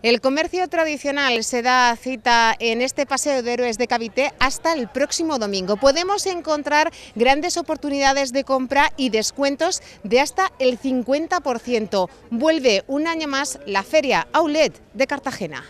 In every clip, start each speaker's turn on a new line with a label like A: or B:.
A: El comercio tradicional se da cita en este Paseo de Héroes de Cavité hasta el próximo domingo. Podemos encontrar grandes oportunidades de compra y descuentos de hasta el 50%. Vuelve un año más la Feria Aulet de Cartagena.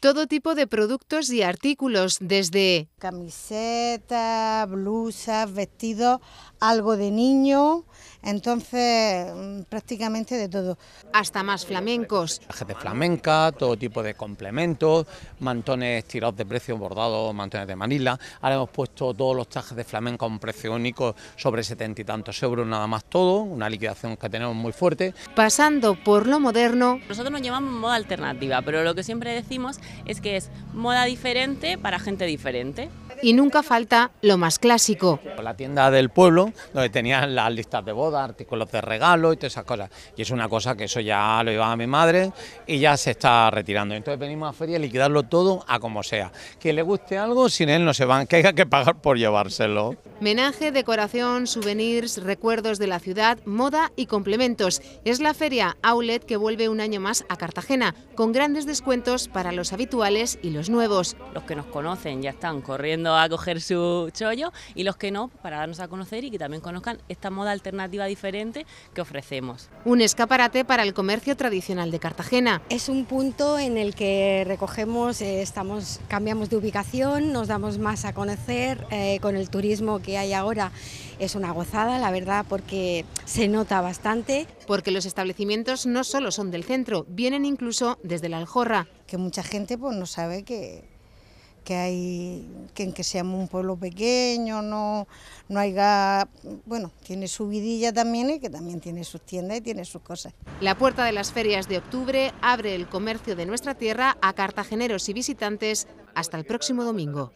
A: Todo tipo de productos y artículos,
B: desde... Camisetas, blusas, vestidos, algo de niño entonces mm, prácticamente de todo. Hasta más flamencos.
C: Trajes de flamenca, todo tipo de complementos, mantones tirados de precio bordados, mantones de Manila. Ahora hemos puesto todos los trajes de flamenca a un precio único sobre setenta y tantos euros nada más todo, una liquidación que tenemos muy fuerte.
D: Pasando por lo moderno. Nosotros nos llevamos moda alternativa, pero lo que siempre decimos es que es moda diferente para gente diferente
C: y
A: nunca falta
C: lo más clásico. La tienda del pueblo, donde tenían las listas de boda, artículos de regalo y todas esas cosas. Y es una cosa que eso ya lo llevaba mi madre y ya se está retirando. Entonces venimos a feria a liquidarlo todo a como sea. Que le guste algo, sin él no se van, que haya que pagar por llevárselo.
A: Menaje, decoración, souvenirs, recuerdos de la ciudad, moda y complementos. Es la feria Outlet que vuelve un año más a
D: Cartagena, con grandes descuentos para los habituales y los nuevos. Los que nos conocen ya están corriendo a coger su chollo y los que no, para darnos a conocer y que también conozcan esta moda alternativa diferente que ofrecemos.
A: Un escaparate para el comercio tradicional de Cartagena. Es un punto en el que recogemos, eh, estamos, cambiamos de ubicación, nos damos más a conocer eh, con el turismo que hay ahora. Es una gozada, la verdad, porque se nota bastante. Porque los establecimientos no solo son del centro, vienen incluso desde la Aljorra. Que mucha gente pues, no sabe que que hay,
B: que seamos un pueblo pequeño, no, no haya, bueno, tiene su vidilla también y que también tiene sus tiendas y tiene sus cosas.
A: La puerta de las ferias de octubre abre el comercio de nuestra tierra a cartageneros y visitantes hasta el próximo domingo.